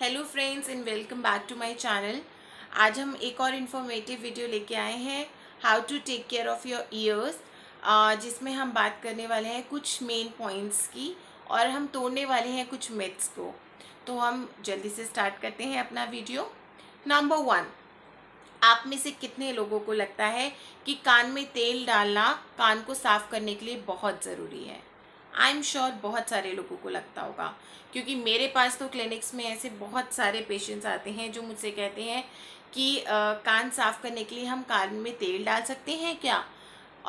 hello friends and welcome back to my channel आज हम एक और इन्फॉर्मेटिव वीडियो लेके आए हैं how to take care of your ears जिसमें हम बात करने वाले हैं कुछ मेन पॉइंट्स की और हम तोड़ने वाले हैं कुछ मिथ्स को तो हम जल्दी से स्टार्ट करते हैं अपना वीडियो नंबर वन आप में से कितने लोगों को लगता है कि कान में तेल डालना कान को साफ़ करने के लिए बहुत ज़रूरी है आई एम श्योर बहुत सारे लोगों को लगता होगा क्योंकि मेरे पास तो क्लिनिक्स में ऐसे बहुत सारे पेशेंट्स आते हैं जो मुझसे कहते हैं कि आ, कान साफ़ करने के लिए हम कान में तेल डाल सकते हैं क्या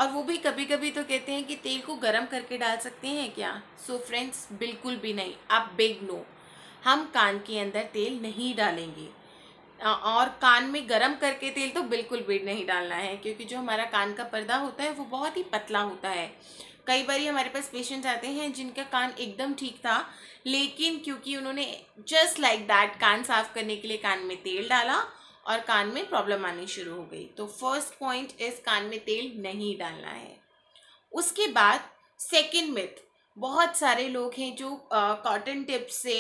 और वो भी कभी कभी तो कहते हैं कि तेल को गर्म करके डाल सकते हैं क्या सो so फ्रेंड्स बिल्कुल भी नहीं आप बिग नो हम कान के अंदर तेल नहीं डालेंगे और कान में गरम करके तेल तो बिल्कुल भी नहीं डालना है क्योंकि जो हमारा कान का पर्दा होता है वो बहुत ही पतला होता है कई बार हमारे पास पेशेंट्स आते हैं जिनका कान एकदम ठीक था लेकिन क्योंकि उन्होंने जस्ट लाइक दैट कान साफ करने के लिए कान में तेल डाला और कान में प्रॉब्लम आनी शुरू हो गई तो फर्स्ट पॉइंट इस कान में तेल नहीं डालना है उसके बाद सेकेंड मिथ बहुत सारे लोग हैं जो कॉटन टिप से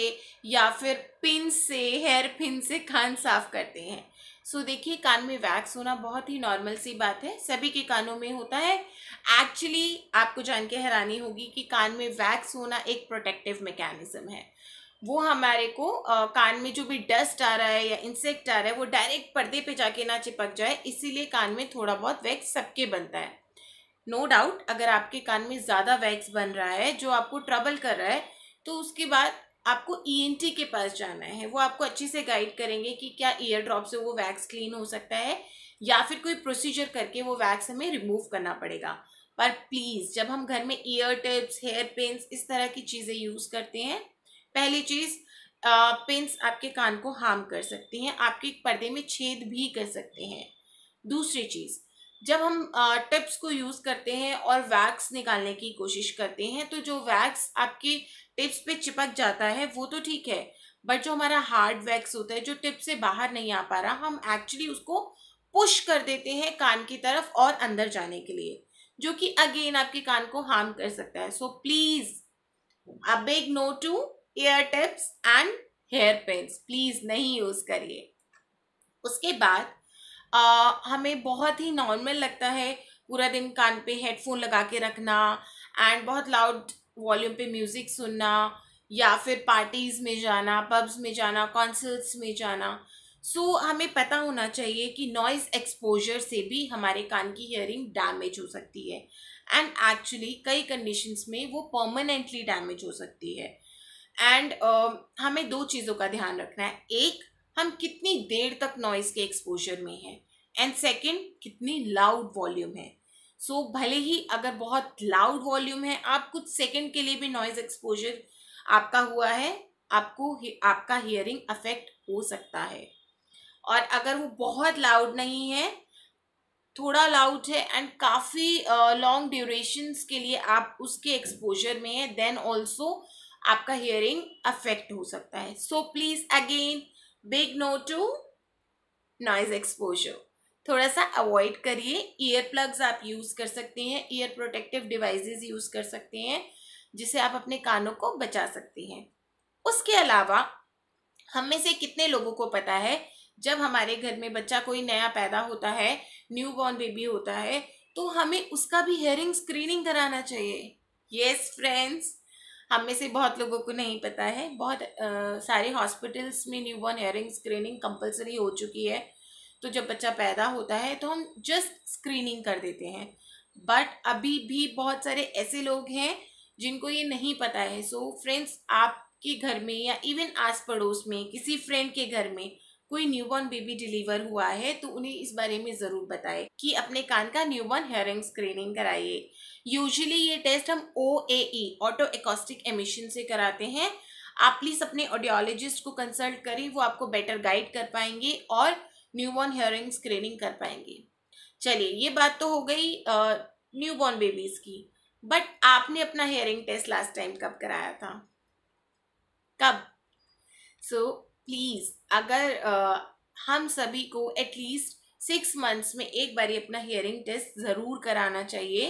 या फिर पिन से हेयर पिन से कान साफ करते हैं सो so, देखिए कान में वैक्स होना बहुत ही नॉर्मल सी बात है सभी के कानों में होता है एक्चुअली आपको जान के हैरानी होगी कि कान में वैक्स होना एक प्रोटेक्टिव मैकेनिज्म है वो हमारे को आ, कान में जो भी डस्ट आ रहा है या इंसेक्ट आ रहा है वो डायरेक्ट पर्दे पे जाके ना चिपक जाए इसीलिए कान में थोड़ा बहुत वैक्स सबके बनता है नो डाउट अगर आपके कान में ज़्यादा वैक्स बन रहा है जो आपको ट्रबल कर रहा है तो उसके बाद आपको ई e के पास जाना है वो आपको अच्छे से गाइड करेंगे कि क्या ईयर ड्रॉप से वो वैक्स क्लीन हो सकता है या फिर कोई प्रोसीजर करके वो वैक्स हमें रिमूव करना पड़ेगा पर प्लीज़ जब हम घर में ईयर टिप्स हेयर पिंस इस तरह की चीज़ें यूज़ करते हैं पहली चीज़ पिंस आपके कान को हार्म कर सकती हैं आपके पर्दे में छेद भी कर सकते हैं दूसरी चीज़ जब हम टिप्स को यूज़ करते हैं और वैक्स निकालने की कोशिश करते हैं तो जो वैक्स आपके टिप्स पे चिपक जाता है वो तो ठीक है बट जो हमारा हार्ड वैक्स होता है जो टिप से बाहर नहीं आ पा रहा हम एक्चुअली उसको पुश कर देते हैं कान की तरफ और अंदर जाने के लिए जो कि अगेन आपके कान को हार्म कर सकता है so please a big no to ear tips and hair pin please नहीं यूज करिए उसके बाद आ, हमें बहुत ही नॉर्मल लगता है पूरा दिन कान पे हेडफोन लगा के रखना एंड बहुत लाउड वॉल्यूम पे म्यूज़िक सुनना या फिर पार्टीज़ में जाना पब्स में जाना कॉन्सर्ट्स में जाना सो so, हमें पता होना चाहिए कि नॉइज़ एक्सपोजर से भी हमारे कान की हियरिंग डैमेज हो सकती है एंड एक्चुअली कई कंडीशंस में वो परमानेंटली डैमेज हो सकती है एंड uh, हमें दो चीज़ों का ध्यान रखना है एक हम कितनी देर तक नॉइज़ के एक्सपोजर में हैं एंड सेकंड कितनी लाउड वॉल्यूम है सो so, भले ही अगर बहुत लाउड वॉल्यूम है आप कुछ सेकंड के लिए भी नॉइज़ एक्सपोजर आपका हुआ है आपको आपका हियरिंग अफेक्ट हो सकता है और अगर वो बहुत लाउड नहीं है थोड़ा लाउड है एंड काफ़ी लॉन्ग ड्यूरेशंस के लिए आप उसके एक्सपोजर में है देन ऑल्सो आपका हियरिंग अफेक्ट हो सकता है so please again big no to noise exposure थोड़ा सा अवॉइड करिए ईयर प्लग्स आप यूज़ कर सकते हैं ईयर प्रोटेक्टिव डिवाइसेस यूज़ कर सकते हैं जिसे आप अपने कानों को बचा सकते हैं उसके अलावा हम में से कितने लोगों को पता है जब हमारे घर में बच्चा कोई नया पैदा होता है न्यू बॉर्न बेबी होता है तो हमें उसका भी हेयरिंग स्क्रीनिंग कराना चाहिए येस yes, फ्रेंड्स हम में से बहुत लोगों को नहीं पता है बहुत आ, सारे हॉस्पिटल्स में newborn hearing screening compulsory हो चुकी है तो जब बच्चा पैदा होता है तो हम जस्ट स्क्रीनिंग कर देते हैं बट अभी भी बहुत सारे ऐसे लोग हैं जिनको ये नहीं पता है सो so, फ्रेंड्स आपके घर में या इवन आस पड़ोस में किसी फ्रेंड के घर में कोई न्यू बॉर्न बेबी डिलीवर हुआ है तो उन्हें इस बारे में ज़रूर बताएं कि अपने कान का न्यू बॉर्न हेयरिंग स्क्रीनिंग कराइए यूजुअली ये टेस्ट हम ओ ऑटो एकॉस्टिक एमिशन से कराते हैं आप प्लीज़ अपने ऑडियोलॉजिस्ट को कंसल्ट करें वो आपको बेटर गाइड कर पाएंगे और न्यू बॉर्न हेयरिंग स्क्रीनिंग कर पाएंगे चलिए ये बात तो हो गई न्यू बॉर्न बेबीज़ की बट आपने अपना हेयरिंग टेस्ट लास्ट टाइम कब कराया था कब सो so, प्लीज़ अगर आ, हम सभी को एटलीस्ट सिक्स मंथ्स में एक बार अपना हियरिंग टेस्ट ज़रूर कराना चाहिए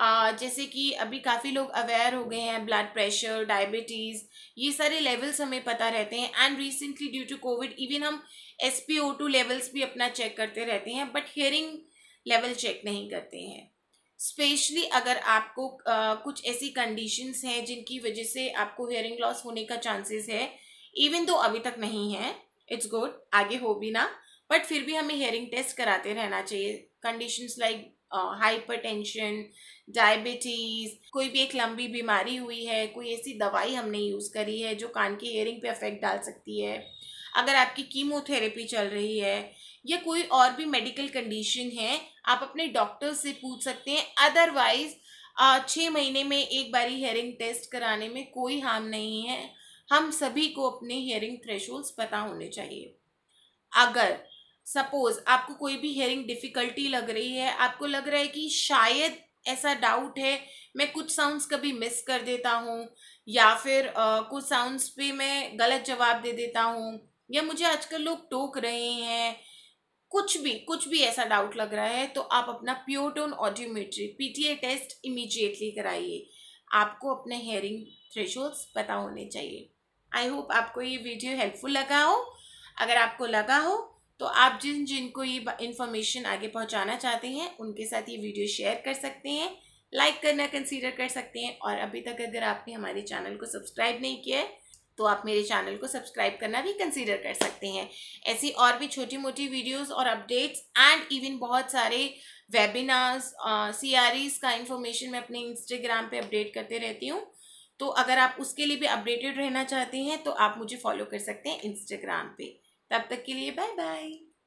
आ, जैसे कि अभी काफ़ी लोग अवेयर हो गए हैं ब्लड प्रेशर डायबिटीज़ ये सारे लेवल्स हमें पता रहते हैं and recently due to covid even हम S P O two levels भी अपना चेक करते रहते हैं बट हियरिंग लेवल चेक नहीं करते हैं स्पेशली अगर आपको आ, कुछ ऐसी कंडीशंस हैं जिनकी वजह से आपको हेयरिंग लॉस होने का चांसेस है इवन तो अभी तक नहीं है इट्स गुड आगे हो भी ना बट फिर भी हमें हेयरिंग टेस्ट कराते रहना चाहिए कंडीशंस लाइक हाइपरटेंशन डायबिटीज़ कोई भी एक लंबी बीमारी हुई है कोई ऐसी दवाई हमने यूज़ करी है जो कान की हेयरिंग पे अफेक्ट डाल सकती है अगर आपकी कीमोथेरेपी चल रही है या कोई और भी मेडिकल कंडीशन है आप अपने डॉक्टर से पूछ सकते हैं अदरवाइज छः महीने में एक बारी हेयरिंग टेस्ट कराने में कोई हार्म नहीं है हम सभी को अपने हेयरिंग थ्रेशोल्ड्स पता होने चाहिए अगर सपोज आपको कोई भी हेयरिंग डिफ़िकल्टी लग रही है आपको लग रहा है कि शायद ऐसा डाउट है मैं कुछ साउंड्स कभी मिस कर देता हूँ या फिर आ, कुछ साउंड्स पे मैं गलत जवाब दे देता हूँ या मुझे आजकल लोग टोक रहे हैं कुछ भी कुछ भी ऐसा डाउट लग रहा है तो आप अपना pure tone audiometry PTA test immediately कराइए आपको अपने हेयरिंग थ्रेशोल्ड्स पता होने चाहिए आई होप आपको ये वीडियो हेल्पफुल लगा हो अगर आपको लगा हो तो आप जिन जिनको ये इन्फॉर्मेशन आगे पहुंचाना चाहते हैं उनके साथ ये वीडियो शेयर कर सकते हैं लाइक करना कंसीडर कर सकते हैं और अभी तक अगर आपने हमारे चैनल को सब्सक्राइब नहीं किया है तो आप मेरे चैनल को सब्सक्राइब करना भी कंसीडर कर सकते हैं ऐसी और भी छोटी मोटी वीडियोस और अपडेट्स एंड इवन बहुत सारे वेबिनार्स सी का इन्फॉर्मेशन मैं अपने इंस्टाग्राम पे अपडेट करते रहती हूँ तो अगर आप उसके लिए भी अपडेटेड रहना चाहते हैं तो आप मुझे फॉलो कर सकते हैं इंस्टाग्राम पे तब तक के लिए बाय बाय